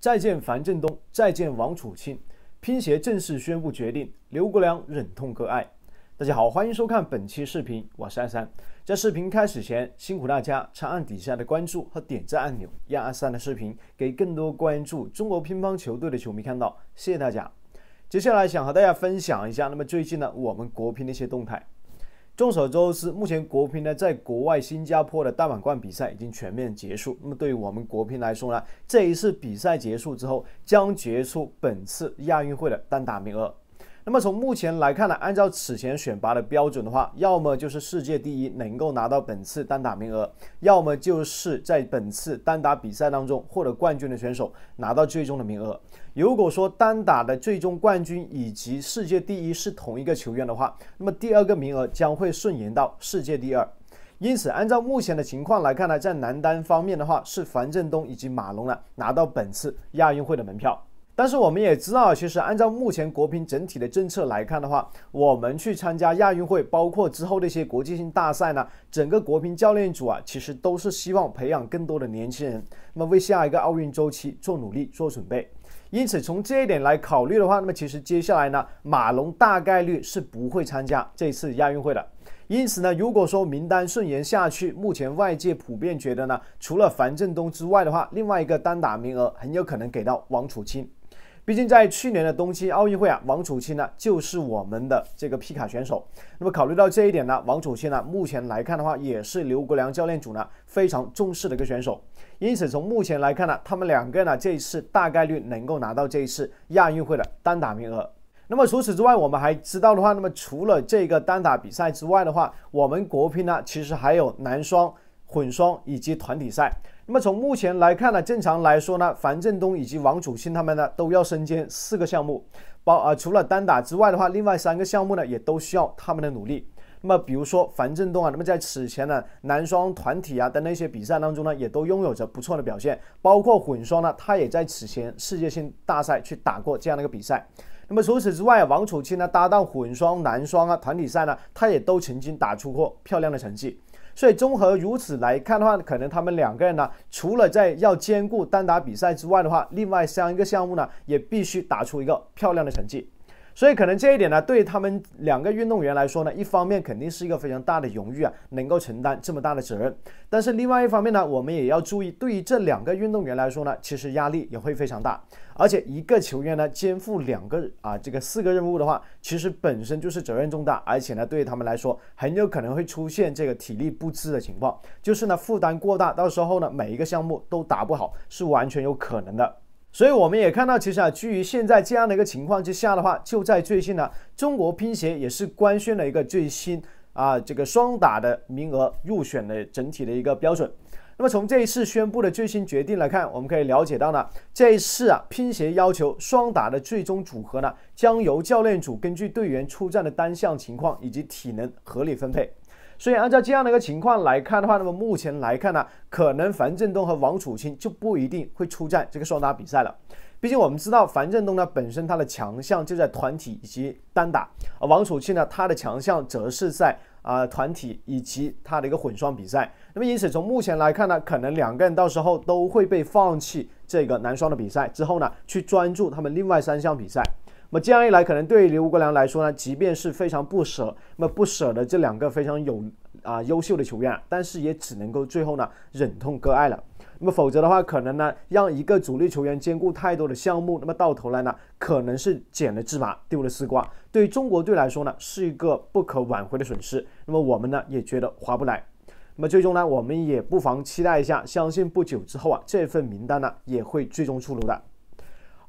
再见樊振东，再见王楚钦。乒协正式宣布决定，刘国梁忍痛割爱。大家好，欢迎收看本期视频，我是阿三。在视频开始前，辛苦大家长按底下的关注和点赞按钮，让阿三的视频给更多关注中国乒乓球队的球迷看到。谢谢大家。接下来想和大家分享一下，那么最近呢，我们国乒的一些动态。众所周知，目前国乒呢在国外新加坡的大满贯比赛已经全面结束。那么对于我们国乒来说呢，这一次比赛结束之后，将决出本次亚运会的单打名额。那么从目前来看呢，按照此前选拔的标准的话，要么就是世界第一能够拿到本次单打名额，要么就是在本次单打比赛当中获得冠军的选手拿到最终的名额。如果说单打的最终冠军以及世界第一是同一个球员的话，那么第二个名额将会顺延到世界第二。因此，按照目前的情况来看呢，在男单方面的话，是樊振东以及马龙呢拿到本次亚运会的门票。但是我们也知道，其实按照目前国乒整体的政策来看的话，我们去参加亚运会，包括之后的一些国际性大赛呢，整个国乒教练组啊，其实都是希望培养更多的年轻人，那么为下一个奥运周期做努力做准备。因此从这一点来考虑的话，那么其实接下来呢，马龙大概率是不会参加这次亚运会的。因此呢，如果说名单顺延下去，目前外界普遍觉得呢，除了樊振东之外的话，另外一个单打名额很有可能给到王楚钦。毕竟在去年的东京奥运会啊，王楚钦呢就是我们的这个皮卡选手。那么考虑到这一点呢，王楚钦呢目前来看的话，也是刘国梁教练组呢非常重视的一个选手。因此从目前来看呢，他们两个人呢这一次大概率能够拿到这一次亚运会的单打名额。那么除此之外，我们还知道的话，那么除了这个单打比赛之外的话，我们国乒呢其实还有男双。混双以及团体赛，那么从目前来看呢，正常来说呢，樊振东以及王楚钦他们呢都要身兼四个项目，包啊除了单打之外的话，另外三个项目呢也都需要他们的努力。那么比如说樊振东啊，那么在此前的男双、团体啊的那些比赛当中呢，也都拥有着不错的表现，包括混双呢，他也在此前世界性大赛去打过这样的一个比赛。那么除此之外，王楚钦呢搭档混双、男双啊团体赛呢，他也都曾经打出过漂亮的成绩。所以综合如此来看的话，可能他们两个人呢，除了在要兼顾单打比赛之外的话，另外三个项目呢，也必须打出一个漂亮的成绩。所以可能这一点呢，对于他们两个运动员来说呢，一方面肯定是一个非常大的荣誉啊，能够承担这么大的责任。但是另外一方面呢，我们也要注意，对于这两个运动员来说呢，其实压力也会非常大。而且一个球员呢，肩负两个啊这个四个任务的话，其实本身就是责任重大。而且呢，对于他们来说，很有可能会出现这个体力不支的情况，就是呢负担过大，到时候呢每一个项目都打不好是完全有可能的。所以我们也看到，其实啊，基于现在这样的一个情况之下的话，就在最近呢，中国乒协也是官宣了一个最新啊，这个双打的名额入选的整体的一个标准。那么从这一次宣布的最新决定来看，我们可以了解到呢，这一次啊，乒协要求双打的最终组合呢，将由教练组根据队员出战的单项情况以及体能合理分配。所以按照这样的一个情况来看的话，那么目前来看呢，可能樊振东和王楚钦就不一定会出战这个双打比赛了。毕竟我们知道，樊振东呢本身他的强项就在团体以及单打，而王楚钦呢他的强项则是在啊团体以及他的一个混双比赛。那么因此从目前来看呢，可能两个人到时候都会被放弃这个男双的比赛之后呢，去专注他们另外三项比赛。那么这样一来，可能对于刘国梁来说呢，即便是非常不舍，那么不舍得这两个非常有啊优秀的球员，但是也只能够最后呢忍痛割爱了。那么否则的话，可能呢让一个主力球员兼顾太多的项目，那么到头来呢可能是捡了芝麻丢了西瓜，对于中国队来说呢是一个不可挽回的损失。那么我们呢也觉得划不来。那么最终呢，我们也不妨期待一下，相信不久之后啊这份名单呢也会最终出炉的。